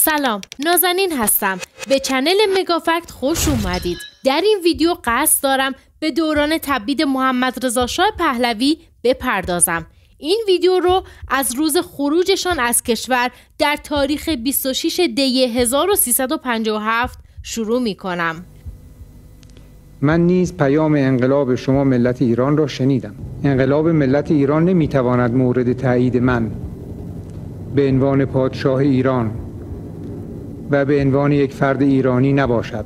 سلام نازنین هستم به چنل مگافکت خوش اومدید در این ویدیو قصد دارم به دوران تبدید محمد رضا شاه پهلوی بپردازم این ویدیو رو از روز خروجشان از کشور در تاریخ 26 دی 1357 شروع می کنم من نیز پیام انقلاب شما ملت ایران را شنیدم انقلاب ملت ایران نمیتواند مورد تایید من به عنوان پادشاه ایران و به عنوان یک فرد ایرانی نباشد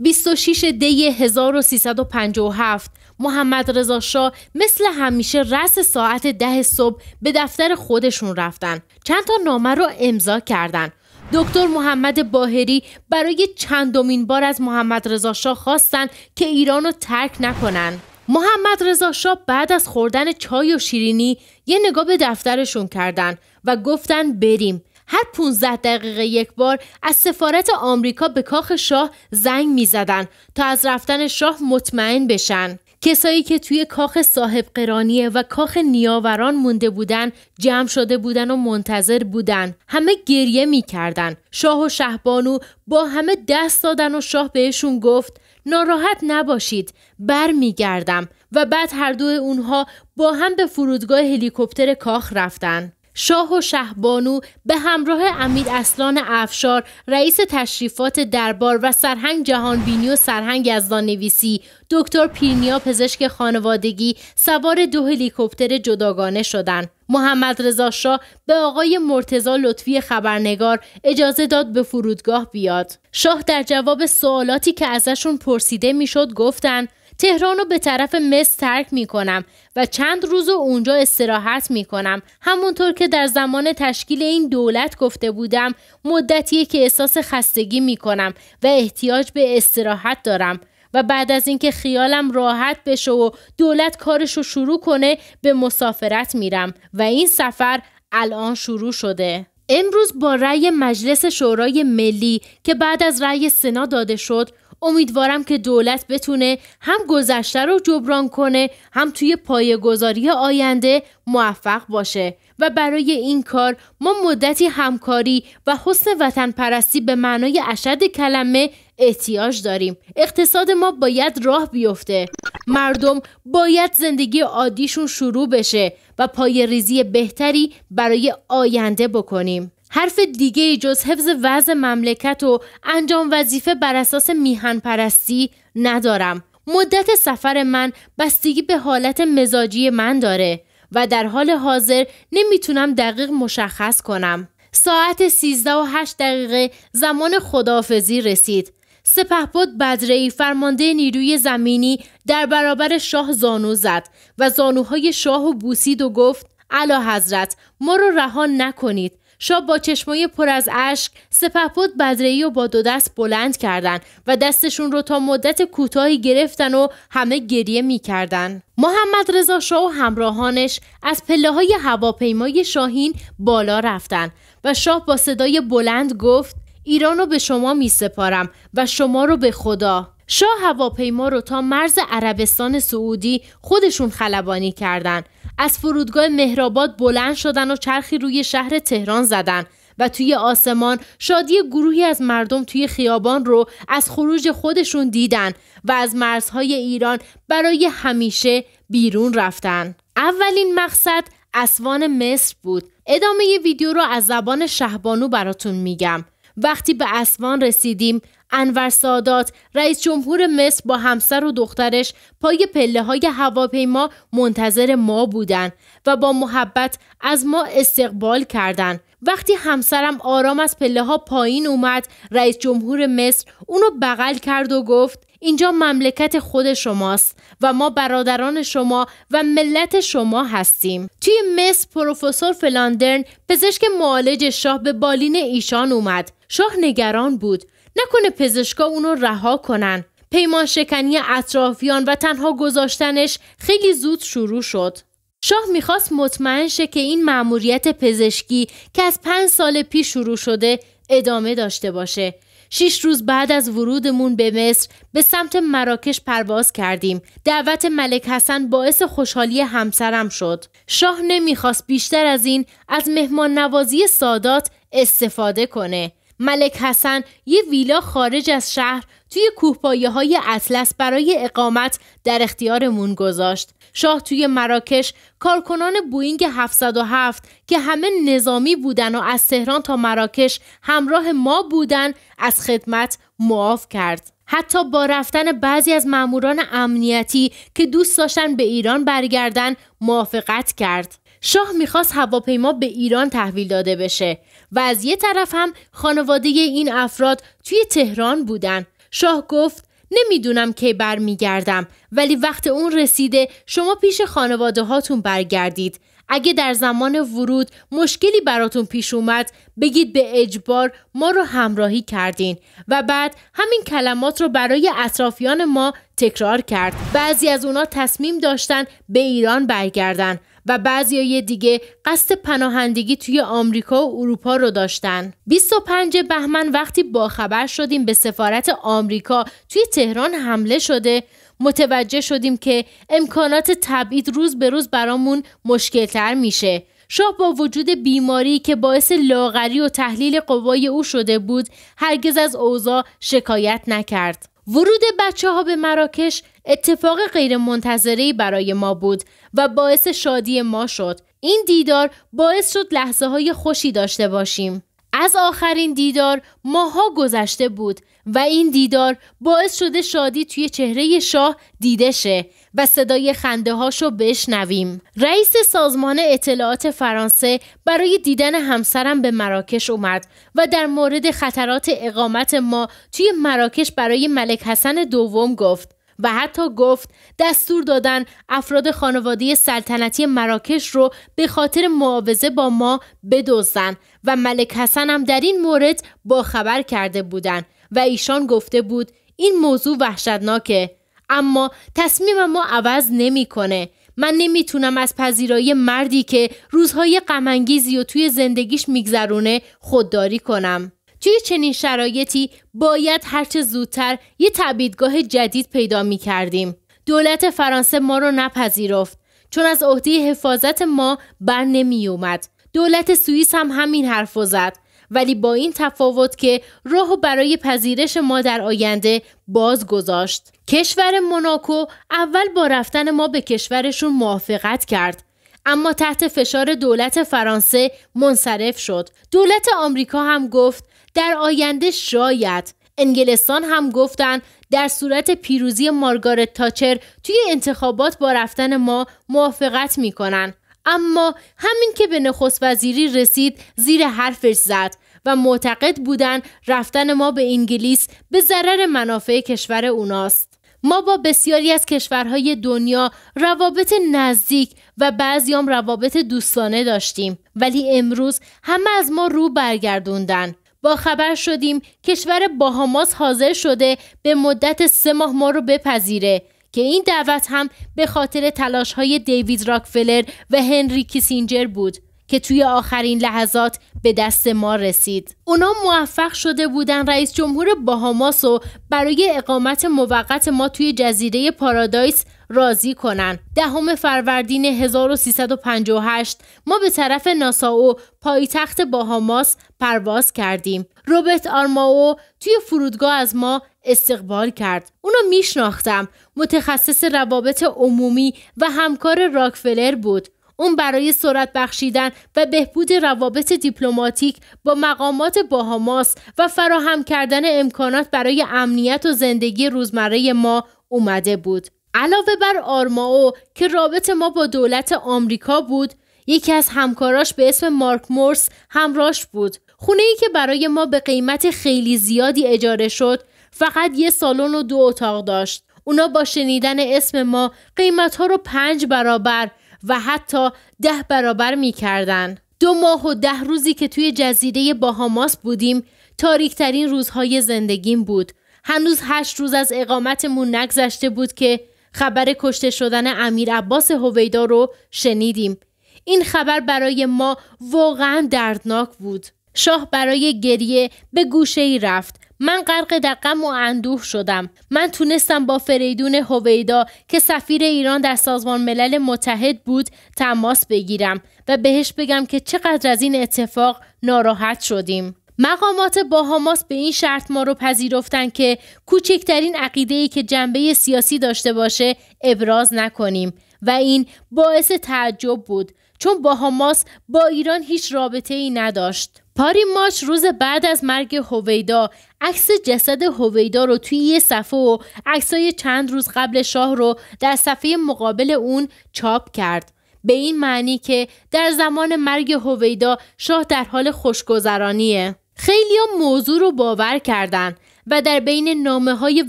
26 دی 1357 محمد رضا شاه مثل همیشه رس ساعت ده صبح به دفتر خودشون رفتن چند تا نامه رو امضا کردن دکتر محمد باهری برای چندمین بار از محمد رضا شاه خواستند که ایران رو ترک نکنن محمد رضا شاه بعد از خوردن چای و شیرینی یه نگاه به دفترشون کردن و گفتن بریم هر 15 دقیقه یک بار از سفارت آمریکا به کاخ شاه زنگ می زدن تا از رفتن شاه مطمئن بشن کسایی که توی کاخ صاحب قرانیه و کاخ نیاوران مونده بودن جمع شده بودن و منتظر بودن همه گریه کردن. شاه و شهبانو با همه دست دادن و شاه بهشون گفت ناراحت نباشید بر گردم و بعد هر دو اونها با هم به فرودگاه هلیکوپتر کاخ رفتن شاه و شهبانو به همراه امید اصلان افشار رئیس تشریفات دربار و سرهنگ جهانبینی و سرهنگ از نویسی دکتر پیرنیا پزشک خانوادگی سوار دو هلیکوپتر جداگانه شدند محمد رضا شاه به آقای مرتزا لطفی خبرنگار اجازه داد به فرودگاه بیاد. شاه در جواب سوالاتی که ازشون پرسیده میشد گفتند تهران رو به طرف مصر ترک می کنم و چند روز اونجا استراحت می کنم. همونطور که در زمان تشکیل این دولت گفته بودم مدتیه که احساس خستگی می کنم و احتیاج به استراحت دارم. و بعد از اینکه خیالم راحت بشه و دولت کارش رو شروع کنه به مسافرت میرم و این سفر الان شروع شده. امروز با رأی مجلس شورای ملی که بعد از رأی سنا داده شد امیدوارم که دولت بتونه هم گذشته رو جبران کنه هم توی گذاری آینده موفق باشه و برای این کار ما مدتی همکاری و حسن وطن پرستی به معنای اشد کلمه احتیاج داریم اقتصاد ما باید راه بیفته مردم باید زندگی عادیشون شروع بشه و پای ریزی بهتری برای آینده بکنیم حرف دیگه جز حفظ وضع مملکت و انجام وظیفه بر اساس میهن پرستی ندارم. مدت سفر من بستگی به حالت مزاجی من داره و در حال حاضر نمیتونم دقیق مشخص کنم. ساعت 13 و 8 دقیقه زمان خدافزی رسید. سپهبود بدرعی فرمانده نیروی زمینی در برابر شاه زانو زد و زانوهای شاه و بوسید و گفت علا حضرت ما رو رها نکنید شاه با چشمای پر از اشک سپهبد بدرعی و با دو دست بلند کردند و دستشون رو تا مدت کوتاهی گرفتن و همه گریه میکردن محمد رضا شاه و همراهانش از پله های هواپیمای شاهین بالا رفتن و شاه با صدای بلند گفت ایران رو به شما می سپارم و شما رو به خدا شاه هواپیما رو تا مرز عربستان سعودی خودشون خلبانی کردند از فرودگاه مهرآباد بلند شدن و چرخی روی شهر تهران زدن و توی آسمان شادی گروهی از مردم توی خیابان رو از خروج خودشون دیدن و از مرزهای ایران برای همیشه بیرون رفتن. اولین مقصد اسوان مصر بود. ادامه ی ویدیو رو از زبان شهبانو براتون میگم. وقتی به اسوان رسیدیم انور سادات رئیس جمهور مصر با همسر و دخترش پای پله های هواپیما منتظر ما بودند و با محبت از ما استقبال کردند. وقتی همسرم آرام از پله ها پایین اومد رئیس جمهور مصر اونو بغل کرد و گفت اینجا مملکت خود شماست و ما برادران شما و ملت شما هستیم توی مصر پروفسور فلاندرن پزشک معالج شاه به بالین ایشان اومد شاه نگران بود نکنه پزشکا اونو رها کنن پیمان شکنی اطرافیان و تنها گذاشتنش خیلی زود شروع شد شاه میخواست مطمئن شه که این مأموریت پزشکی که از پنج سال پیش شروع شده ادامه داشته باشه شیش روز بعد از ورودمون به مصر به سمت مراکش پرواز کردیم دعوت ملک حسن باعث خوشحالی همسرم شد شاه نمیخواست بیشتر از این از مهمان نوازی سادات استفاده کنه ملک حسن یه ویلا خارج از شهر توی کوهپایه های اطلس برای اقامت در اختیارمون گذاشت. شاه توی مراکش کارکنان بوینگ 707 که همه نظامی بودن و از تهران تا مراکش همراه ما بودن از خدمت معاف کرد. حتی با رفتن بعضی از ماموران امنیتی که دوست داشتن به ایران برگردن موافقت کرد. شاه میخواست هواپیما به ایران تحویل داده بشه و از یه طرف هم خانواده این افراد توی تهران بودن شاه گفت نمیدونم کی برمیگردم ولی وقت اون رسیده شما پیش خانواده هاتون برگردید اگه در زمان ورود مشکلی براتون پیش اومد بگید به اجبار ما رو همراهی کردین و بعد همین کلمات رو برای اطرافیان ما تکرار کرد بعضی از اونا تصمیم داشتن به ایران برگردن و های دیگه قصد پناهندگی توی آمریکا و اروپا رو داشتن 25 بهمن وقتی باخبر شدیم به سفارت آمریکا توی تهران حمله شده متوجه شدیم که امکانات تبعید روز به روز برامون مشکلتر میشه شاه با وجود بیماری که باعث لاغری و تحلیل قوای او شده بود هرگز از اوضاع شکایت نکرد ورود بچه ها به مراکش اتفاق منتظری برای ما بود و باعث شادی ما شد این دیدار باعث شد لحظه های خوشی داشته باشیم از آخرین دیدار ماها گذشته بود و این دیدار باعث شده شادی توی چهره شاه دیده شه و صدای خنده هاشو بشنویم رئیس سازمان اطلاعات فرانسه برای دیدن همسرم به مراکش اومد و در مورد خطرات اقامت ما توی مراکش برای ملک حسن دوم گفت و حتی گفت دستور دادن افراد خانواده سلطنتی مراکش رو به خاطر معاوضه با ما بدزدن و ملک حسن هم در این مورد باخبر کرده بودن و ایشان گفته بود این موضوع وحشتناکه اما تصمیم ما عوض نمیکنه من نمیتونم از پذیرایی مردی که روزهای غمانگیزی و توی زندگیش میگذرونه خودداری کنم توی چنین شرایطی باید هرچه زودتر یه تبیدگاه جدید پیدا می کردیم. دولت فرانسه ما رو نپذیرفت چون از عهده حفاظت ما بر نمی اومد. دولت سوئیس هم همین حرف و زد ولی با این تفاوت که و برای پذیرش ما در آینده باز گذاشت. کشور موناکو اول با رفتن ما به کشورشون موافقت کرد اما تحت فشار دولت فرانسه منصرف شد. دولت آمریکا هم گفت در آینده شاید انگلستان هم گفتند در صورت پیروزی مارگارت تاچر توی انتخابات با رفتن ما موافقت میکنن اما همین که به نخست وزیری رسید زیر حرفش زد و معتقد بودن رفتن ما به انگلیس به ضرر منافع کشور اوناست ما با بسیاری از کشورهای دنیا روابط نزدیک و هم روابط دوستانه داشتیم ولی امروز همه از ما رو برگردوندن با خبر شدیم کشور باهاماس حاضر شده به مدت سه ماه ما رو بپذیره که این دعوت هم به خاطر تلاش های دیوید راکفلر و هنری کیسینجر بود که توی آخرین لحظات به دست ما رسید اونا موفق شده بودن رئیس جمهور باهاماس و برای اقامت موقت ما توی جزیره پارادایس راضی کنن دهم فروردین 1358 ما به طرف ناساو پایتخت باهاماس پرواز کردیم روبرت آرماو توی فرودگاه از ما استقبال کرد اونو میشناختم متخصص روابط عمومی و همکار راکفلر بود اون برای سرعت بخشیدن و بهبود روابط دیپلماتیک با مقامات باهاماس و فراهم کردن امکانات برای امنیت و زندگی روزمره ما اومده بود. علاوه بر آرماو که رابط ما با دولت آمریکا بود، یکی از همکاراش به اسم مارک مورس همراش بود. خونه ای که برای ما به قیمت خیلی زیادی اجاره شد، فقط یه سالن و دو اتاق داشت. اونا با شنیدن اسم ما قیمت ها رو پنج برابر و حتی ده برابر کردن دو ماه و ده روزی که توی جزیره باهاماس بودیم تاریکترین روزهای زندگیم بود هنوز هشت روز از اقامتمون نگذشته بود که خبر کشته شدن امیر عباس هویدا رو شنیدیم این خبر برای ما واقعا دردناک بود شاه برای گریه به گوشه ای رفت من غرق در غم و اندوه شدم من تونستم با فریدون هویدا که سفیر ایران در سازمان ملل متحد بود تماس بگیرم و بهش بگم که چقدر از این اتفاق ناراحت شدیم مقامات باهاماس به این شرط ما رو پذیرفتن که کوچکترین ای که جنبه سیاسی داشته باشه ابراز نکنیم و این باعث تعجب بود چون باهاماس با ایران هیچ رابطه ای نداشت پاری ماش روز بعد از مرگ هویدا عکس جسد هویدا رو توی یه صفحه و عکسای چند روز قبل شاه رو در صفحه مقابل اون چاپ کرد به این معنی که در زمان مرگ هویدا شاه در حال خوشگذرانیه خیلی ها موضوع رو باور کردن و در بین نامه های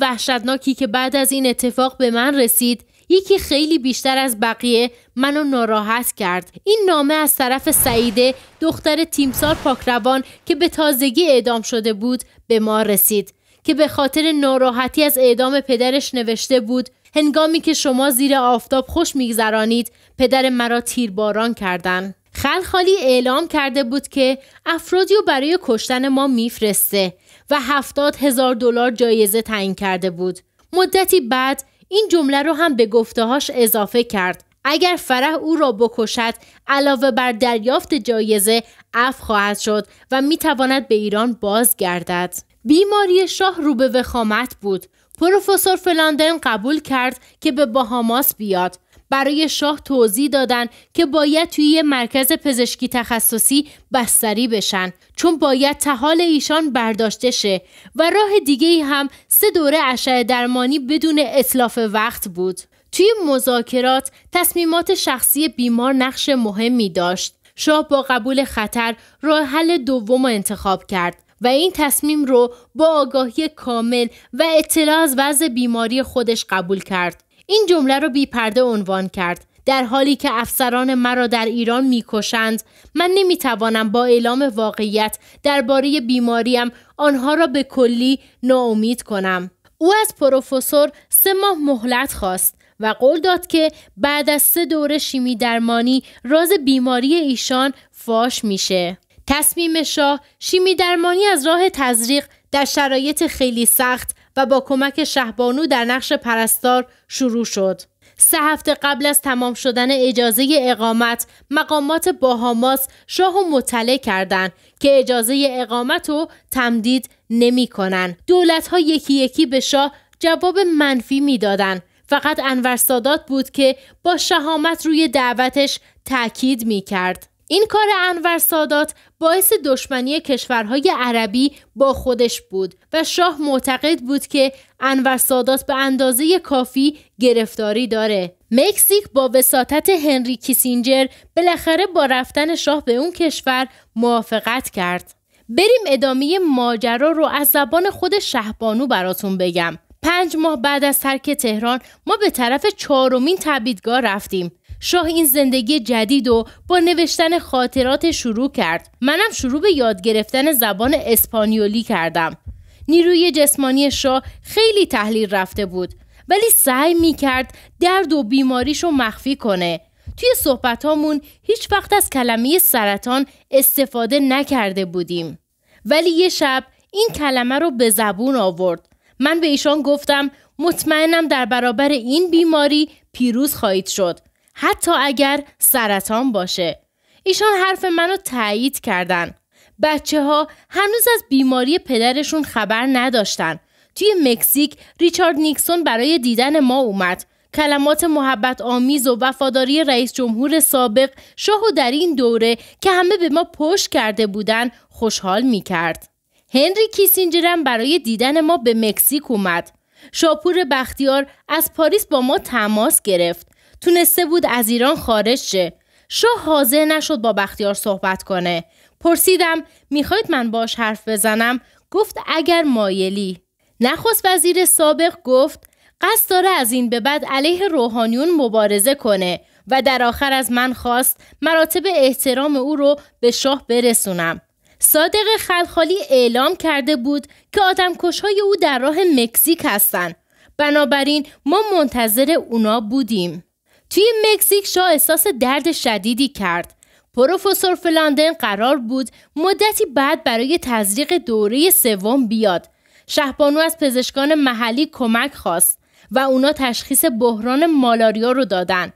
وحشتناکی که بعد از این اتفاق به من رسید یکی خیلی بیشتر از بقیه منو ناراحت کرد این نامه از طرف سعیده دختر تیمسار پاکروان که به تازگی اعدام شده بود به ما رسید که به خاطر ناراحتی از اعدام پدرش نوشته بود هنگامی که شما زیر آفتاب خوش میگذرانید پدر مرا تیرباران کردن خلخالی اعلام کرده بود که افرادی برای کشتن ما میفرسته و هفتاد هزار دلار جایزه تعیین کرده بود مدتی بعد این جمله رو هم به گفتهاش اضافه کرد اگر فرح او را بکشد علاوه بر دریافت جایزه اف خواهد شد و میتواند به ایران بازگردد بیماری شاه رو به وخامت بود پروفسور فلاندن قبول کرد که به باهاماس بیاد برای شاه توضیح دادن که باید توی مرکز پزشکی تخصصی بستری بشن چون باید تحال ایشان برداشته شه و راه دیگه ای هم سه دوره اشعه درمانی بدون اطلاف وقت بود توی مذاکرات تصمیمات شخصی بیمار نقش مهمی داشت شاه با قبول خطر راه حل دوم انتخاب کرد و این تصمیم رو با آگاهی کامل و اطلاع از وضع بیماری خودش قبول کرد. این جمله رو بی پرده عنوان کرد. در حالی که افسران مرا در ایران میکشند من نمیتوانم با اعلام واقعیت درباره بیماریم آنها را به کلی ناامید کنم او از پروفسور سه ماه مهلت خواست و قول داد که بعد از سه دوره شیمی درمانی راز بیماری ایشان فاش میشه تصمیم شاه شیمی درمانی از راه تزریق در شرایط خیلی سخت و با کمک شهبانو در نقش پرستار شروع شد. سه هفته قبل از تمام شدن اجازه اقامت مقامات باهاماس شاه و مطلع کردند که اجازه اقامت رو تمدید نمی کنن. یکی یکی به شاه جواب منفی میدادند. فقط انور سادات بود که با شهامت روی دعوتش تاکید می این کار انور سادات باعث دشمنی کشورهای عربی با خودش بود و شاه معتقد بود که انور سادات به اندازه کافی گرفتاری داره. مکزیک با وساطت هنری کیسینجر بالاخره با رفتن شاه به اون کشور موافقت کرد. بریم ادامه ماجرا رو از زبان خود شهبانو براتون بگم. پنج ماه بعد از ترک تهران ما به طرف چهارمین تبیدگاه رفتیم شاه این زندگی جدید و با نوشتن خاطرات شروع کرد منم شروع به یاد گرفتن زبان اسپانیولی کردم نیروی جسمانی شاه خیلی تحلیل رفته بود ولی سعی می کرد درد و بیماریش رو مخفی کنه توی صحبت هامون هیچ وقت از کلمه سرطان استفاده نکرده بودیم ولی یه شب این کلمه رو به زبون آورد من به ایشان گفتم مطمئنم در برابر این بیماری پیروز خواهید شد حتی اگر سرطان باشه ایشان حرف منو تایید کردن بچه ها هنوز از بیماری پدرشون خبر نداشتن توی مکزیک ریچارد نیکسون برای دیدن ما اومد کلمات محبت آمیز و وفاداری رئیس جمهور سابق شاه و در این دوره که همه به ما پشت کرده بودن خوشحال می کرد. هنری کیسینجرم برای دیدن ما به مکزیک اومد. شاپور بختیار از پاریس با ما تماس گرفت. تونسته بود از ایران خارج شه شاه حاضر نشد با بختیار صحبت کنه پرسیدم میخواید من باش حرف بزنم گفت اگر مایلی نخست وزیر سابق گفت قصد داره از این به بعد علیه روحانیون مبارزه کنه و در آخر از من خواست مراتب احترام او رو به شاه برسونم صادق خلخالی اعلام کرده بود که آدمکشهای او در راه مکزیک هستند بنابراین ما منتظر اونا بودیم توی مکزیک شاه احساس درد شدیدی کرد پروفسور فلاندن قرار بود مدتی بعد برای تزریق دوره سوم بیاد شهبانو از پزشکان محلی کمک خواست و اونا تشخیص بحران مالاریا رو دادن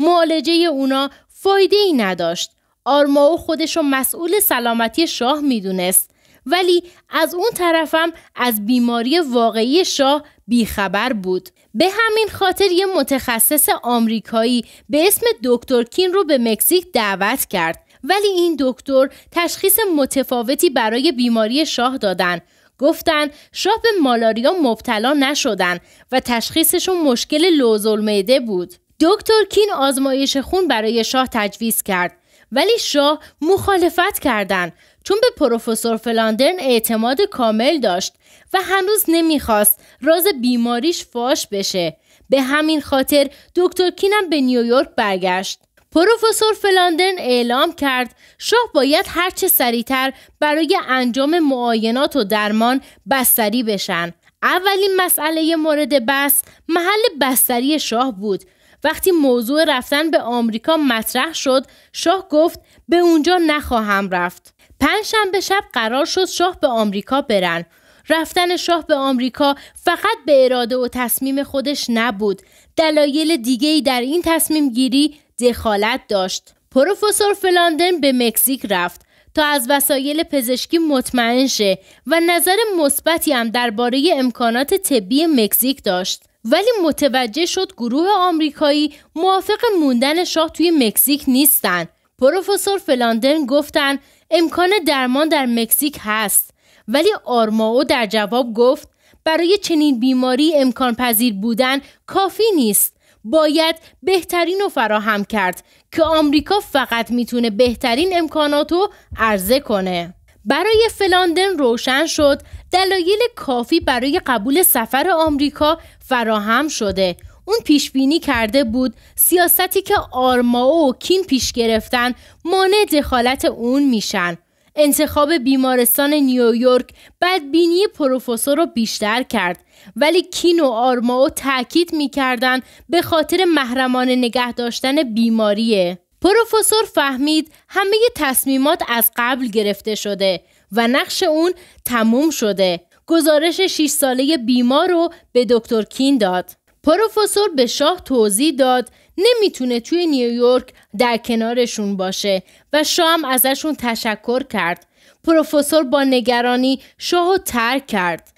معالجه اونا فایده ای نداشت آرماو خودش رو مسئول سلامتی شاه میدونست ولی از اون طرفم از بیماری واقعی شاه بیخبر بود به همین خاطر یه متخصص آمریکایی به اسم دکتر کین رو به مکزیک دعوت کرد ولی این دکتر تشخیص متفاوتی برای بیماری شاه دادن گفتن شاه به مالاریا مبتلا نشدن و تشخیصشون مشکل لوزالمعده بود دکتر کین آزمایش خون برای شاه تجویز کرد ولی شاه مخالفت کردند چون به پروفسور فلاندرن اعتماد کامل داشت و هنوز نمیخواست راز بیماریش فاش بشه به همین خاطر دکتر کینم به نیویورک برگشت پروفسور فلاندرن اعلام کرد شاه باید هرچه سریعتر برای انجام معاینات و درمان بستری بشن اولین مسئله مورد بحث محل بستری شاه بود وقتی موضوع رفتن به آمریکا مطرح شد شاه گفت به اونجا نخواهم رفت پنجشنبه شب قرار شد شاه به آمریکا برن رفتن شاه به آمریکا فقط به اراده و تصمیم خودش نبود دلایل دیگه در این تصمیم گیری دخالت داشت پروفسور فلاندن به مکزیک رفت تا از وسایل پزشکی مطمئن شه و نظر مثبتی هم درباره امکانات طبی مکزیک داشت ولی متوجه شد گروه آمریکایی موافق موندن شاه توی مکزیک نیستن پروفسور فلاندن گفتن امکان درمان در مکزیک هست ولی آرماو در جواب گفت برای چنین بیماری امکان پذیر بودن کافی نیست باید بهترین رو فراهم کرد که آمریکا فقط میتونه بهترین امکانات رو عرضه کنه برای فلاندن روشن شد دلایل کافی برای قبول سفر آمریکا فراهم شده اون پیش بینی کرده بود سیاستی که آرماو و کین پیش گرفتن مانع دخالت اون میشن انتخاب بیمارستان نیویورک بدبینی پروفسور رو بیشتر کرد ولی کین و آرماو تاکید میکردن به خاطر محرمانه نگه داشتن بیماریه پروفسور فهمید همه تصمیمات از قبل گرفته شده و نقش اون تموم شده گزارش 6 ساله بیمار رو به دکتر کین داد پروفسور به شاه توضیح داد نمیتونه توی نیویورک در کنارشون باشه و شاه هم ازشون تشکر کرد. پروفسور با نگرانی شاه رو ترک کرد.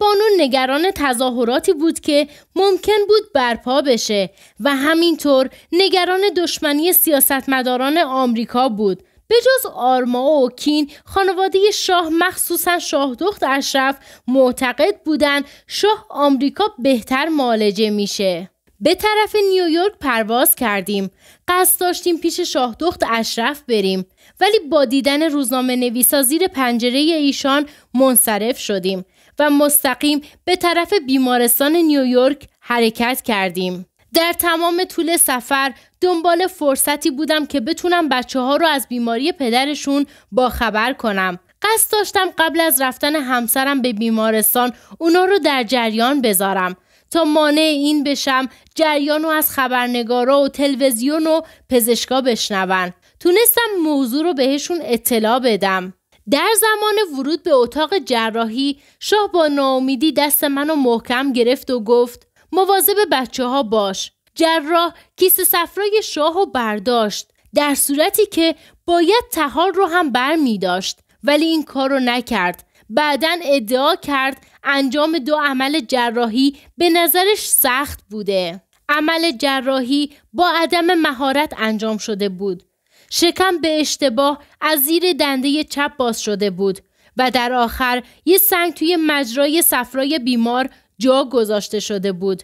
بانو نگران تظاهراتی بود که ممکن بود برپا بشه و همینطور نگران دشمنی سیاستمداران آمریکا بود به جز آرما و کین خانواده شاه مخصوصا شاه دخت اشرف معتقد بودند شاه آمریکا بهتر مالجه میشه به طرف نیویورک پرواز کردیم قصد داشتیم پیش شاه دخت اشرف بریم ولی با دیدن روزنامه نویسا زیر پنجره ایشان منصرف شدیم و مستقیم به طرف بیمارستان نیویورک حرکت کردیم در تمام طول سفر دنبال فرصتی بودم که بتونم بچه ها رو از بیماری پدرشون باخبر کنم. قصد داشتم قبل از رفتن همسرم به بیمارستان اونا رو در جریان بذارم تا مانع این بشم جریان رو از خبرنگارا و تلویزیون و پزشکا بشنون. تونستم موضوع رو بهشون اطلاع بدم. در زمان ورود به اتاق جراحی شاه با ناامیدی دست منو محکم گرفت و گفت مواظب بچه ها باش جراح کیسه صفرای شاه و برداشت در صورتی که باید تحال رو هم بر می داشت ولی این کار رو نکرد بعدا ادعا کرد انجام دو عمل جراحی به نظرش سخت بوده عمل جراحی با عدم مهارت انجام شده بود شکم به اشتباه از زیر دنده چپ باز شده بود و در آخر یه سنگ توی مجرای صفرای بیمار جا گذاشته شده بود.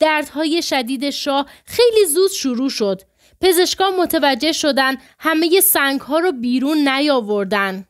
دردهای شدید شاه خیلی زود شروع شد. پزشکان متوجه شدن همه سنگ ها رو بیرون نیاوردن.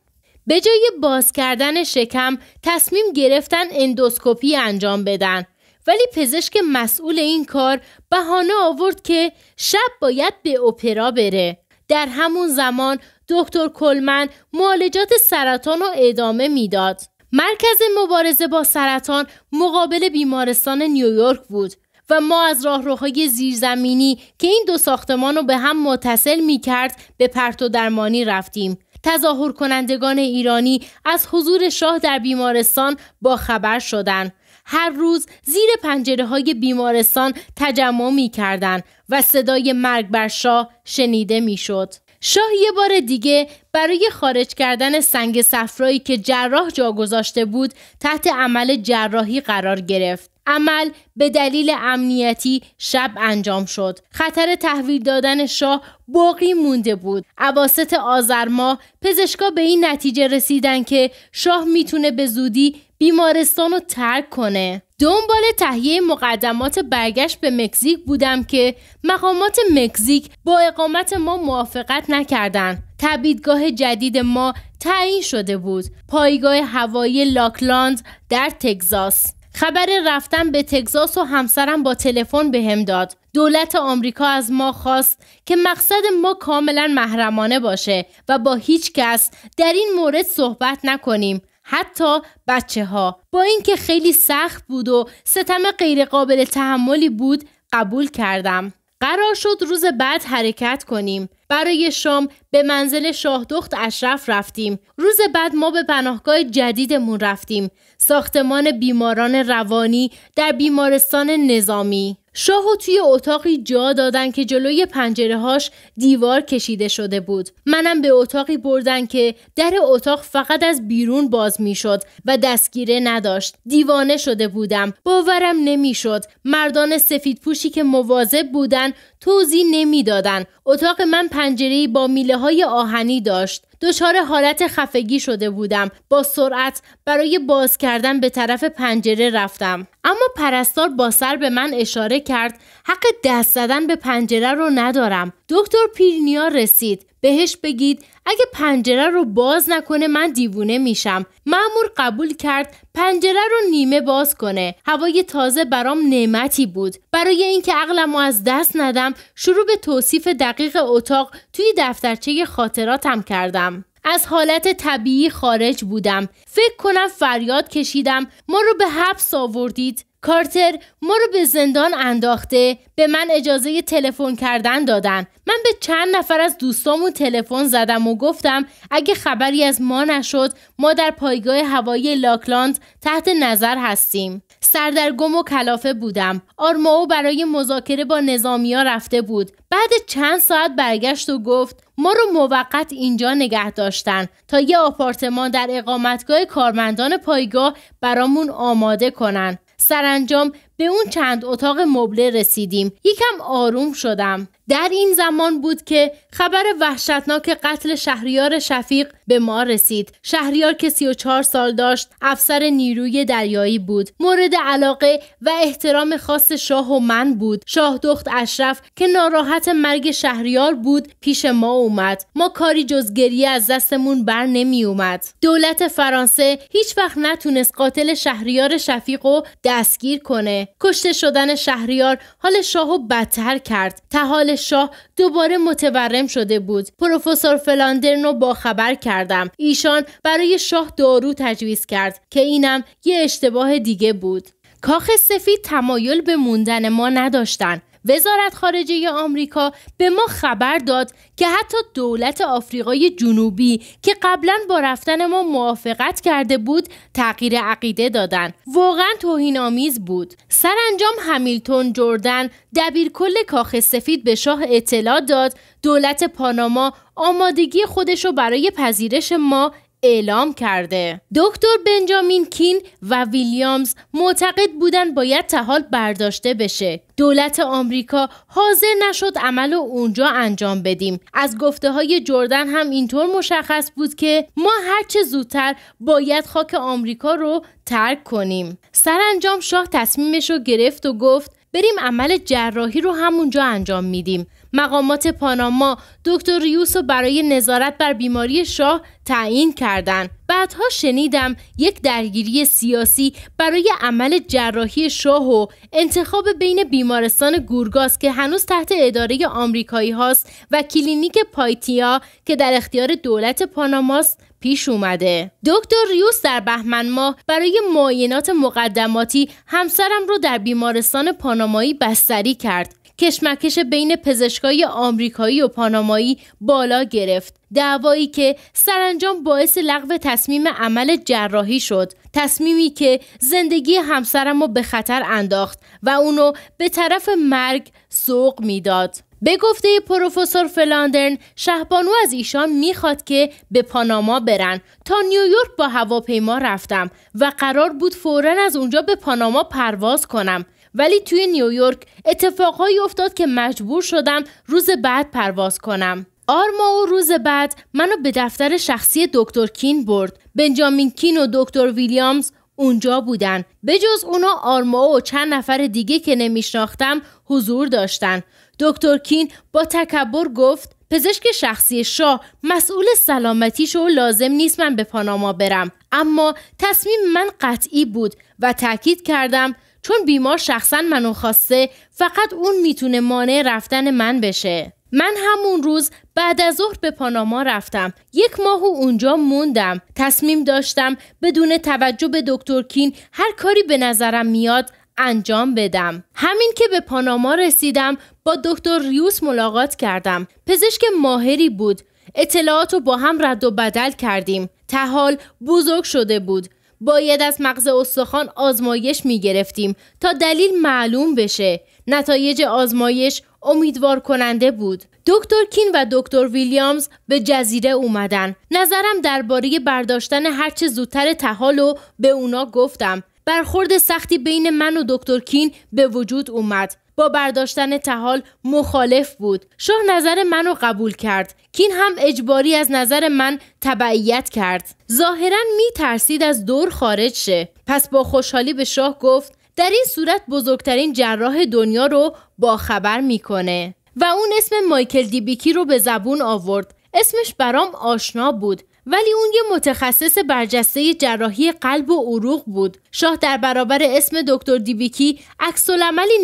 به جای باز کردن شکم تصمیم گرفتن اندوسکوپی انجام بدن. ولی پزشک مسئول این کار بهانه آورد که شب باید به اپرا بره. در همون زمان دکتر کلمن معالجات سرطان رو ادامه میداد. مرکز مبارزه با سرطان مقابل بیمارستان نیویورک بود و ما از راهروهای زیرزمینی که این دو ساختمان رو به هم متصل می کرد به پرتو درمانی رفتیم. تظاهر کنندگان ایرانی از حضور شاه در بیمارستان با خبر شدند. هر روز زیر پنجره های بیمارستان تجمع می کردن و صدای مرگ بر شاه شنیده می شد. شاه یه بار دیگه برای خارج کردن سنگ صفرایی که جراح جا گذاشته بود تحت عمل جراحی قرار گرفت. عمل به دلیل امنیتی شب انجام شد. خطر تحویل دادن شاه باقی مونده بود. عواست آزرما پزشکا به این نتیجه رسیدن که شاه میتونه به زودی بیمارستان رو ترک کنه. دنبال تهیه مقدمات برگشت به مکزیک بودم که مقامات مکزیک با اقامت ما موافقت نکردند. تبیدگاه جدید ما تعیین شده بود. پایگاه هوایی لاکلاند در تگزاس. خبر رفتن به تگزاس و همسرم با تلفن بهم داد. دولت آمریکا از ما خواست که مقصد ما کاملا محرمانه باشه و با هیچ کس در این مورد صحبت نکنیم. حتی بچه ها با اینکه خیلی سخت بود و ستم غیرقابل تحملی بود قبول کردم قرار شد روز بعد حرکت کنیم برای شام به منزل شاهدخت اشرف رفتیم روز بعد ما به پناهگاه جدیدمون رفتیم ساختمان بیماران روانی در بیمارستان نظامی شاهو توی اتاقی جا دادن که جلوی پنجره هاش دیوار کشیده شده بود. منم به اتاقی بردن که در اتاق فقط از بیرون باز میشد و دستگیره نداشت. دیوانه شده بودم. باورم نمیشد. مردان سفید پوشی که مواظب بودن توضیح نمیدادن. اتاق من پنجره با میله های آهنی داشت. دچار حالت خفگی شده بودم با سرعت برای باز کردن به طرف پنجره رفتم اما پرستار با سر به من اشاره کرد حق دست زدن به پنجره رو ندارم دکتر پیرنیا رسید بهش بگید اگه پنجره رو باز نکنه من دیوونه میشم مامور قبول کرد پنجره رو نیمه باز کنه هوای تازه برام نعمتی بود برای اینکه عقلم رو از دست ندم شروع به توصیف دقیق اتاق توی دفترچه خاطراتم کردم از حالت طبیعی خارج بودم فکر کنم فریاد کشیدم ما رو به حبس آوردید کارتر ما رو به زندان انداخته به من اجازه تلفن کردن دادن من به چند نفر از دوستامون تلفن زدم و گفتم اگه خبری از ما نشد ما در پایگاه هوایی لاکلاند تحت نظر هستیم سردرگم و کلافه بودم آرماو برای مذاکره با نظامیا رفته بود بعد چند ساعت برگشت و گفت ما رو موقت اینجا نگه داشتن تا یه آپارتمان در اقامتگاه کارمندان پایگاه برامون آماده کنن سرانجام به اون چند اتاق مبله رسیدیم یکم آروم شدم در این زمان بود که خبر وحشتناک قتل شهریار شفیق به ما رسید. شهریار که 34 سال داشت، افسر نیروی دریایی بود. مورد علاقه و احترام خاص شاه و من بود. شاه دخت اشرف که ناراحت مرگ شهریار بود، پیش ما اومد. ما کاری جز گریه از دستمون بر نمی اومد. دولت فرانسه هیچ وقت نتونست قاتل شهریار شفیق رو دستگیر کنه. کشته شدن شهریار حال شاه بدتر کرد. تحال شاه دوباره متورم شده بود پروفسور فلاندرن رو باخبر کردم ایشان برای شاه دارو تجویز کرد که اینم یه اشتباه دیگه بود کاخ سفید تمایل به موندن ما نداشتند وزارت خارجه آمریکا به ما خبر داد که حتی دولت آفریقای جنوبی که قبلا با رفتن ما موافقت کرده بود تغییر عقیده دادن واقعا توهین آمیز بود سرانجام همیلتون جردن دبیرکل کاخ سفید به شاه اطلاع داد دولت پاناما آمادگی خودش رو برای پذیرش ما اعلام کرده دکتر بنجامین کین و ویلیامز معتقد بودند باید تحال برداشته بشه دولت آمریکا حاضر نشد عمل رو اونجا انجام بدیم از گفته های جردن هم اینطور مشخص بود که ما هرچه زودتر باید خاک آمریکا رو ترک کنیم سرانجام شاه تصمیمش رو گرفت و گفت بریم عمل جراحی رو همونجا انجام میدیم مقامات پاناما دکتر ریوس رو برای نظارت بر بیماری شاه تعیین کردند. بعدها شنیدم یک درگیری سیاسی برای عمل جراحی شاه و انتخاب بین بیمارستان گورگاس که هنوز تحت اداره آمریکایی هاست و کلینیک پایتیا که در اختیار دولت پاناماست پیش اومده دکتر ریوس در بهمن ماه برای معاینات مقدماتی همسرم رو در بیمارستان پانامایی بستری کرد کشمکش بین پزشکای آمریکایی و پانامایی بالا گرفت دعوایی که سرانجام باعث لغو تصمیم عمل جراحی شد تصمیمی که زندگی همسرم رو به خطر انداخت و اونو به طرف مرگ سوق میداد به گفته پروفسور فلاندرن شهبانو از ایشان میخواد که به پاناما برن تا نیویورک با هواپیما رفتم و قرار بود فورا از اونجا به پاناما پرواز کنم ولی توی نیویورک اتفاقهایی افتاد که مجبور شدم روز بعد پرواز کنم آرما و روز بعد منو به دفتر شخصی دکتر کین برد بنجامین کین و دکتر ویلیامز اونجا بودن جز اونا آرما و چند نفر دیگه که نمیشناختم حضور داشتن دکتر کین با تکبر گفت پزشک شخصی شاه مسئول سلامتیش و لازم نیست من به پاناما برم اما تصمیم من قطعی بود و تاکید کردم چون بیمار شخصا منو خواسته فقط اون میتونه مانع رفتن من بشه من همون روز بعد از ظهر به پاناما رفتم یک ماه و اونجا موندم تصمیم داشتم بدون توجه به دکتر کین هر کاری به نظرم میاد انجام بدم همین که به پاناما رسیدم با دکتر ریوس ملاقات کردم پزشک ماهری بود اطلاعات رو با هم رد و بدل کردیم تحال بزرگ شده بود باید از مغز استخوان آزمایش می گرفتیم تا دلیل معلوم بشه. نتایج آزمایش امیدوار کننده بود. دکتر کین و دکتر ویلیامز به جزیره اومدن. نظرم درباره برداشتن هرچه زودتر تحال به اونا گفتم. برخورد سختی بین من و دکتر کین به وجود اومد. با برداشتن تحال مخالف بود شاه نظر منو قبول کرد کین هم اجباری از نظر من تبعیت کرد ظاهرا می ترسید از دور خارج شه پس با خوشحالی به شاه گفت در این صورت بزرگترین جراح دنیا رو باخبر میکنه و اون اسم مایکل دیبیکی رو به زبون آورد اسمش برام آشنا بود ولی اون یه متخصص برجسته جراحی قلب و عروق بود شاه در برابر اسم دکتر دیویکی عکس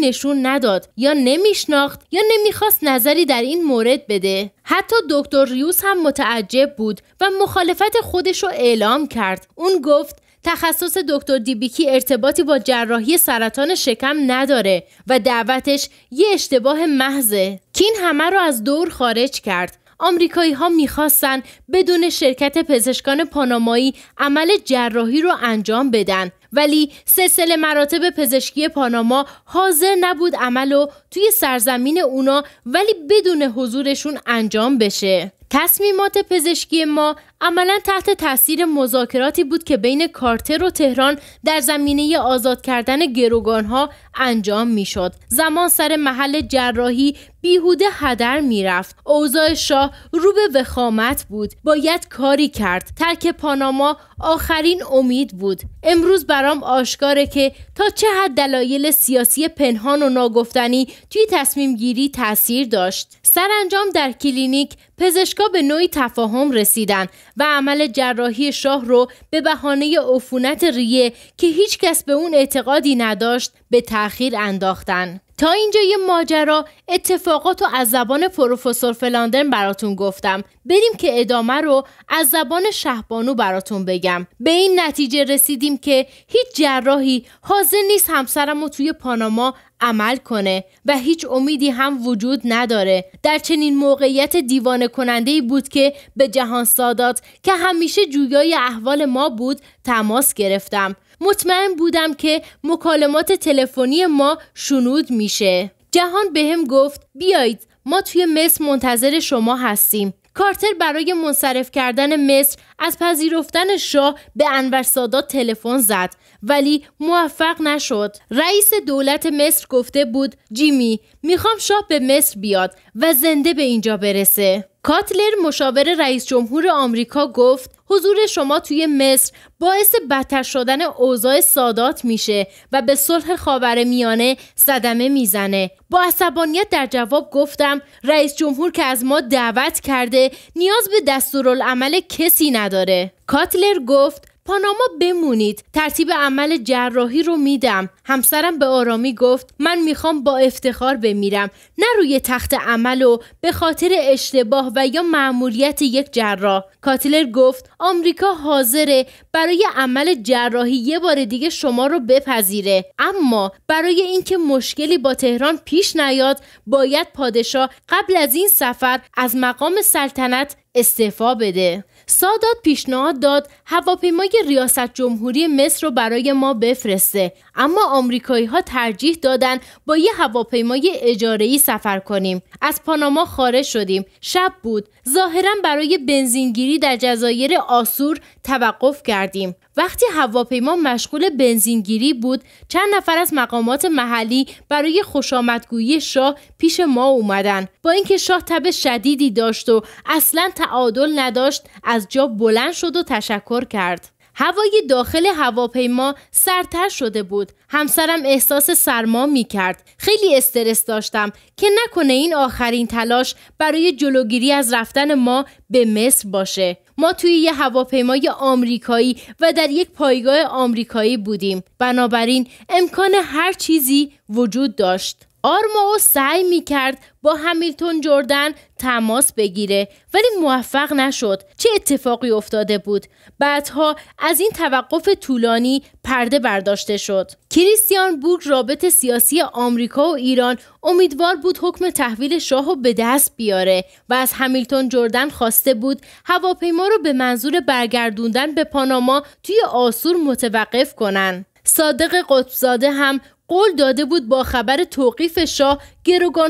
نشون نداد یا نمیشناخت یا نمیخواست نظری در این مورد بده حتی دکتر ریوس هم متعجب بود و مخالفت خودش رو اعلام کرد اون گفت تخصص دکتر دیبیکی ارتباطی با جراحی سرطان شکم نداره و دعوتش یه اشتباه محضه کین همه رو از دور خارج کرد آمریکایی ها میخواستن بدون شرکت پزشکان پانامایی عمل جراحی رو انجام بدن ولی سلسله مراتب پزشکی پاناما حاضر نبود عمل رو توی سرزمین اونا ولی بدون حضورشون انجام بشه تصمیمات پزشکی ما عملا تحت تاثیر مذاکراتی بود که بین کارتر و تهران در زمینه آزاد کردن گروگانها انجام میشد زمان سر محل جراحی بیهوده هدر میرفت اوضاع شاه رو به وخامت بود باید کاری کرد ترک پاناما آخرین امید بود امروز برام آشکاره که تا چه حد دلایل سیاسی پنهان و ناگفتنی توی تصمیم گیری تاثیر داشت سرانجام در کلینیک پزشکا به نوعی تفاهم رسیدن و عمل جراحی شاه رو به بهانه عفونت ریه که هیچکس به اون اعتقادی نداشت به تاخیر انداختن تا اینجا یه ماجرا اتفاقات رو از زبان پروفسور فلاندن براتون گفتم بریم که ادامه رو از زبان شهبانو براتون بگم به این نتیجه رسیدیم که هیچ جراحی حاضر نیست همسرم رو توی پاناما عمل کنه و هیچ امیدی هم وجود نداره در چنین موقعیت دیوانه کننده ای بود که به جهان سادات که همیشه جویای احوال ما بود تماس گرفتم مطمئن بودم که مکالمات تلفنی ما شنود میشه جهان بهم گفت بیایید ما توی مصر منتظر شما هستیم کارتر برای منصرف کردن مصر از پذیرفتن شاه به انور سادات تلفن زد ولی موفق نشد رئیس دولت مصر گفته بود جیمی میخوام شاه به مصر بیاد و زنده به اینجا برسه کاتلر مشاور رئیس جمهور آمریکا گفت حضور شما توی مصر باعث بدتر شدن اوضاع سادات میشه و به صلح خاور میانه صدمه میزنه با عصبانیت در جواب گفتم رئیس جمهور که از ما دعوت کرده نیاز به دستورالعمل کسی نداره کاتلر گفت پاناما بمونید ترتیب عمل جراحی رو میدم همسرم به آرامی گفت من میخوام با افتخار بمیرم نه روی تخت عمل و به خاطر اشتباه و یا معمولیت یک جراح کاتلر گفت آمریکا حاضره برای عمل جراحی یه بار دیگه شما رو بپذیره اما برای اینکه مشکلی با تهران پیش نیاد باید پادشاه قبل از این سفر از مقام سلطنت استعفا بده سادات پیشنهاد داد هواپیمای ریاست جمهوری مصر رو برای ما بفرسته اما آمریکایی ها ترجیح دادن با یه هواپیمای اجاره ای سفر کنیم از پاناما خارج شدیم شب بود ظاهرا برای بنزینگیری در جزایر آسور توقف کردیم وقتی هواپیما مشغول بنزینگیری بود چند نفر از مقامات محلی برای خوشامدگویی شاه پیش ما اومدن با اینکه شاه تب شدیدی داشت و اصلا تعادل نداشت از جا بلند شد و تشکر کرد. هوای داخل هواپیما سرتر شده بود. همسرم احساس سرما می کرد. خیلی استرس داشتم که نکنه این آخرین تلاش برای جلوگیری از رفتن ما به مصر باشه. ما توی یه هواپیمای آمریکایی و در یک پایگاه آمریکایی بودیم. بنابراین امکان هر چیزی وجود داشت. آرماو سعی می کرد با همیلتون جردن تماس بگیره ولی موفق نشد چه اتفاقی افتاده بود بعدها از این توقف طولانی پرده برداشته شد کریستیان بور رابط سیاسی آمریکا و ایران امیدوار بود حکم تحویل شاه به دست بیاره و از همیلتون جردن خواسته بود هواپیما رو به منظور برگردوندن به پاناما توی آسور متوقف کنن صادق قطبزاده هم قول داده بود با خبر توقیف شاه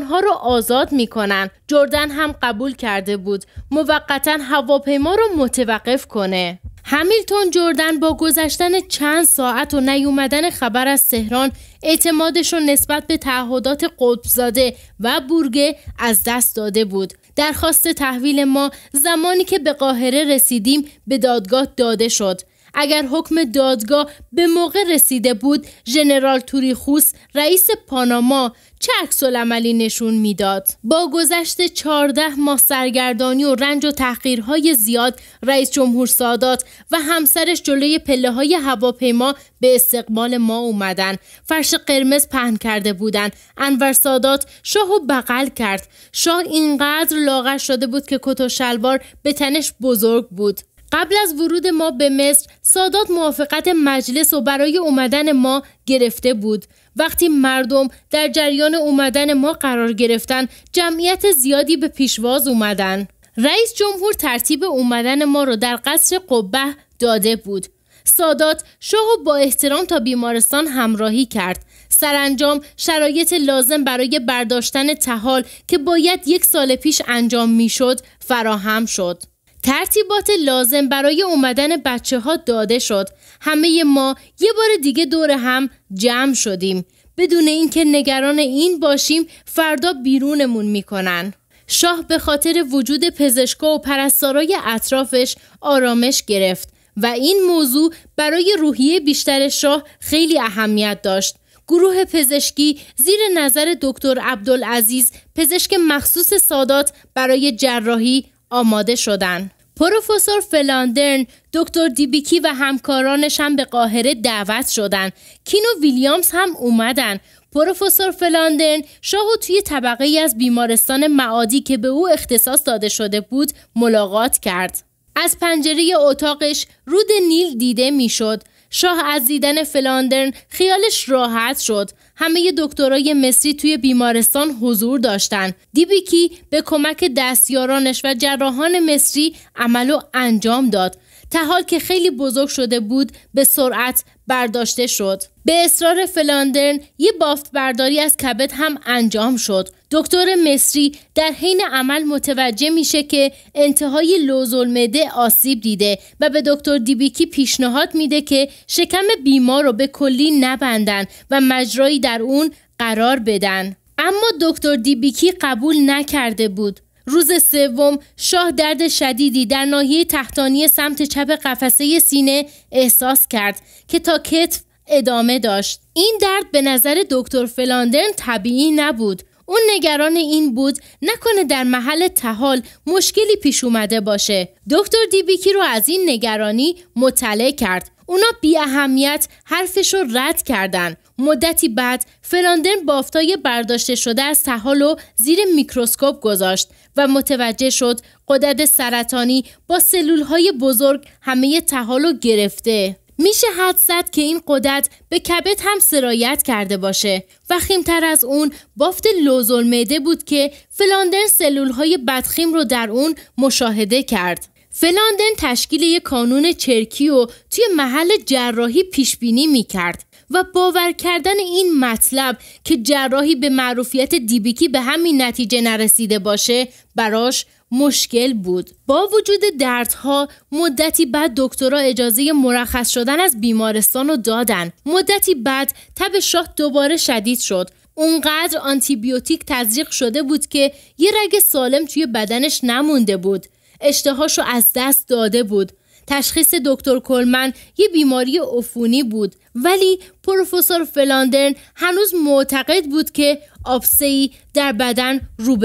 ها را آزاد می کنن. جردن هم قبول کرده بود موقتا هواپیما را متوقف کنه. همیلتون جردن با گذشتن چند ساعت و نیومدن خبر از سهران اعتمادش نسبت به تعهدات قطبزاده و بورگه از دست داده بود درخواست تحویل ما زمانی که به قاهره رسیدیم به دادگاه داده شد اگر حکم دادگاه به موقع رسیده بود ژنرال توریخوس رئیس پاناما چه عکس عملی نشون میداد با گذشت 14 ماه سرگردانی و رنج و تحقیرهای زیاد رئیس جمهور سادات و همسرش جلوی پله های هواپیما به استقبال ما اومدن فرش قرمز پهن کرده بودند. انور سادات و بغل کرد شاه اینقدر لاغر شده بود که کت و شلوار به تنش بزرگ بود قبل از ورود ما به مصر سادات موافقت مجلس و برای اومدن ما گرفته بود وقتی مردم در جریان اومدن ما قرار گرفتن جمعیت زیادی به پیشواز اومدن رئیس جمهور ترتیب اومدن ما را در قصر قبه داده بود سادات شاه با احترام تا بیمارستان همراهی کرد سرانجام شرایط لازم برای برداشتن تحال که باید یک سال پیش انجام میشد فراهم شد ترتیبات لازم برای اومدن بچه ها داده شد. همه ما یه بار دیگه دور هم جمع شدیم. بدون اینکه نگران این باشیم فردا بیرونمون میکنن. شاه به خاطر وجود پزشکا و پرستارای اطرافش آرامش گرفت و این موضوع برای روحیه بیشتر شاه خیلی اهمیت داشت. گروه پزشکی زیر نظر دکتر عبدالعزیز پزشک مخصوص سادات برای جراحی آماده شدن پروفسور فلاندرن، دکتر دیبیکی و همکارانش هم به قاهره دعوت شدند. کینو ویلیامز هم اومدن. پروفسور فلاندرن شاه و توی طبقه ای از بیمارستان معادی که به او اختصاص داده شده بود ملاقات کرد. از پنجره اتاقش رود نیل دیده میشد. شاه از دیدن فلاندرن خیالش راحت شد. همه دکترای مصری توی بیمارستان حضور داشتند. دیبیکی به کمک دستیارانش و جراحان مصری عملو انجام داد تحال که خیلی بزرگ شده بود به سرعت برداشته شد به اصرار فلاندرن یه بافت برداری از کبد هم انجام شد دکتر مصری در حین عمل متوجه میشه که انتهای لوزالمعده آسیب دیده و به دکتر دیبیکی پیشنهاد میده که شکم بیمار رو به کلی نبندن و مجرایی در اون قرار بدن اما دکتر دیبیکی قبول نکرده بود روز سوم شاه درد شدیدی در ناحیه تحتانی سمت چپ قفسه سینه احساس کرد که تا کتف ادامه داشت این درد به نظر دکتر فلاندرن طبیعی نبود اون نگران این بود نکنه در محل تحال مشکلی پیش اومده باشه دکتر دیبیکی رو از این نگرانی مطلع کرد اونا بی اهمیت حرفش رو رد کردن مدتی بعد فلاندن بافتای برداشته شده از تحال و زیر میکروسکوپ گذاشت و متوجه شد قدرت سرطانی با سلولهای بزرگ همه و گرفته. میشه حد زد که این قدرت به کبد هم سرایت کرده باشه و خیمتر از اون بافت لوزالمعده بود که فلاندن سلولهای بدخیم رو در اون مشاهده کرد فلاندن تشکیل یک کانون چرکی و توی محل جراحی پیشبینی بینی می کرد و باور کردن این مطلب که جراحی به معروفیت دیبیکی به همین نتیجه نرسیده باشه براش مشکل بود با وجود دردها مدتی بعد دکترها اجازه مرخص شدن از بیمارستان رو دادن مدتی بعد تب شاه دوباره شدید شد اونقدر آنتیبیوتیک تزریق شده بود که یه رگ سالم توی بدنش نمونده بود اشتهاشو از دست داده بود تشخیص دکتر کلمن یه بیماری عفونی بود ولی پروفسور فلاندرن هنوز معتقد بود که آبسه در بدن رو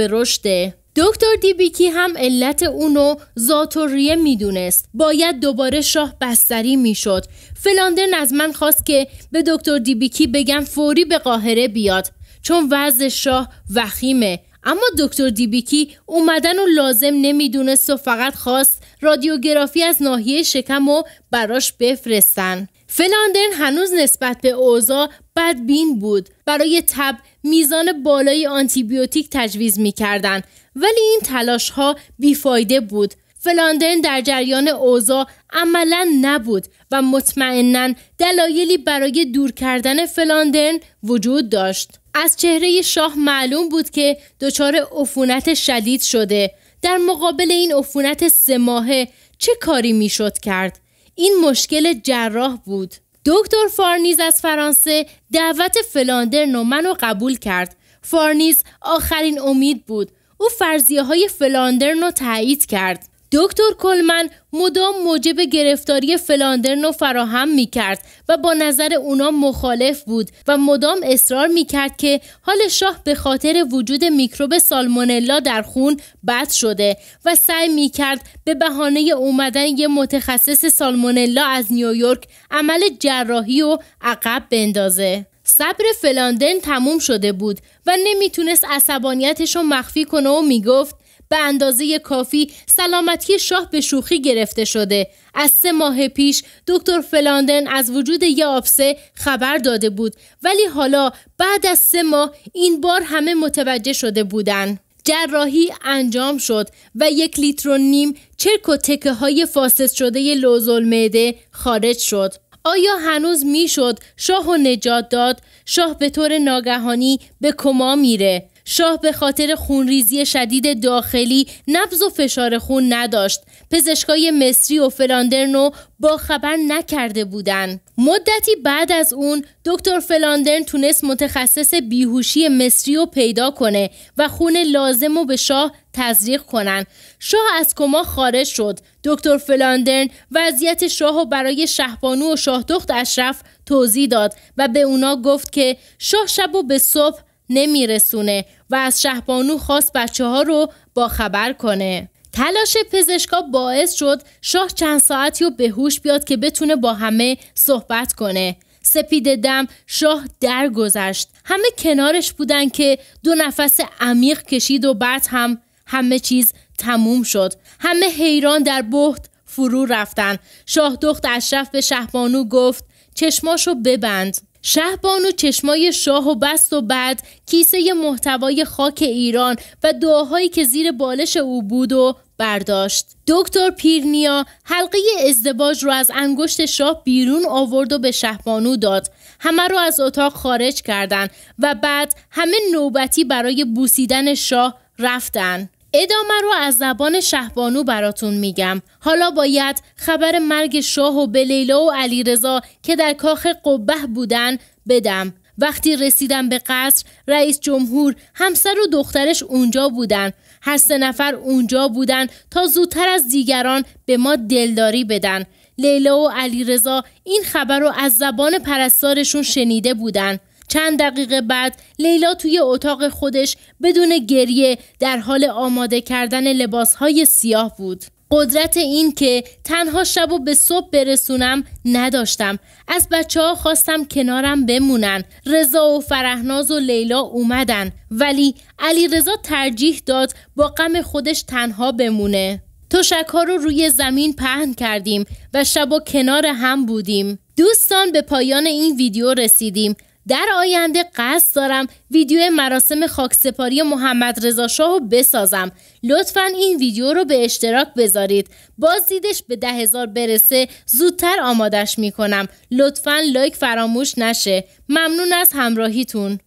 دکتر دیبیکی هم علت اونو زاتوریه میدونست باید دوباره شاه بستری میشد فلاندرن از من خواست که به دکتر دیبیکی بگم فوری به قاهره بیاد چون وضع شاه وخیمه اما دکتر دیبیکی اومدن و لازم نمیدونست و فقط خواست رادیوگرافی از ناحیه شکم و براش بفرستن فلاندرن هنوز نسبت به اوضاع بدبین بود برای تب میزان بالای آنتیبیوتیک تجویز میکردن ولی این تلاش ها بیفایده بود فلاندرن در جریان اوزا عملا نبود و مطمئنا دلایلی برای دور کردن فلاندرن وجود داشت از چهره شاه معلوم بود که دچار عفونت شدید شده در مقابل این عفونت سه ماهه چه کاری میشد کرد؟ این مشکل جراح بود. دکتر فارنیز از فرانسه دعوت فلاندرن و منو قبول کرد. فارنیز آخرین امید بود. او فرضیه های فلاندرن رو تایید کرد. دکتر کلمن مدام موجب گرفتاری فلاندرن رو فراهم می کرد و با نظر اونا مخالف بود و مدام اصرار می کرد که حال شاه به خاطر وجود میکروب سالمونلا در خون بد شده و سعی می کرد به بهانه اومدن یه متخصص سالمونلا از نیویورک عمل جراحی و عقب بندازه. صبر فلاندن تموم شده بود و نمیتونست عصبانیتش رو مخفی کنه و میگفت به اندازه کافی سلامتی شاه به شوخی گرفته شده از سه ماه پیش دکتر فلاندن از وجود یه آبسه خبر داده بود ولی حالا بعد از سه ماه این بار همه متوجه شده بودن جراحی انجام شد و یک لیتر نیم چرک و تکه های فاسد شده لوزالمعده خارج شد آیا هنوز میشد شاه و نجات داد شاه به طور ناگهانی به کما میره شاه به خاطر خونریزی شدید داخلی نبز و فشار خون نداشت پزشکای مصری و فلاندرنو با خبر نکرده بودن مدتی بعد از اون دکتر فلاندرن تونست متخصص بیهوشی مصری رو پیدا کنه و خون لازم رو به شاه تزریق کنن شاه از کما خارج شد دکتر فلاندرن وضعیت شاه و برای شهبانو و شاهدخت اشرف توضیح داد و به اونا گفت که شاه شب و به صبح نمیرسونه و از شهبانو خواست بچه ها رو باخبر کنه. تلاش پزشکا باعث شد شاه چند ساعتی رو به هوش بیاد که بتونه با همه صحبت کنه. سپید دم شاه درگذشت. همه کنارش بودن که دو نفس عمیق کشید و بعد هم همه چیز تموم شد. همه حیران در بحت فرو رفتن. شاه دخت اشرف به شهبانو گفت چشماشو ببند. شهبانو چشمای شاه و بست و بعد کیسه محتوای خاک ایران و دعاهایی که زیر بالش او بود و برداشت دکتر پیرنیا حلقه ازدواج رو از انگشت شاه بیرون آورد و به شهبانو داد همه رو از اتاق خارج کردند و بعد همه نوبتی برای بوسیدن شاه رفتن ادامه رو از زبان شهبانو براتون میگم حالا باید خبر مرگ شاه و بلیلا و علیرضا که در کاخ قبه بودن بدم وقتی رسیدم به قصر رئیس جمهور همسر و دخترش اونجا بودن هر سه نفر اونجا بودن تا زودتر از دیگران به ما دلداری بدن لیلا و علیرضا این خبر رو از زبان پرستارشون شنیده بودن چند دقیقه بعد لیلا توی اتاق خودش بدون گریه در حال آماده کردن لباسهای سیاه بود. قدرت این که تنها شب و به صبح برسونم نداشتم از بچه ها خواستم کنارم بمونن رضا و فرهناز و لیلا اومدن ولی علی رضا ترجیح داد با غم خودش تنها بمونه تشک رو روی زمین پهن کردیم و شب و کنار هم بودیم دوستان به پایان این ویدیو رسیدیم در آینده قصد دارم ویدیو مراسم خاکسپاری محمد رضا شاه رو بسازم لطفا این ویدیو رو به اشتراک بذارید بازدیدش به ده هزار برسه زودتر آمادش میکنم لطفا لایک فراموش نشه ممنون از همراهیتون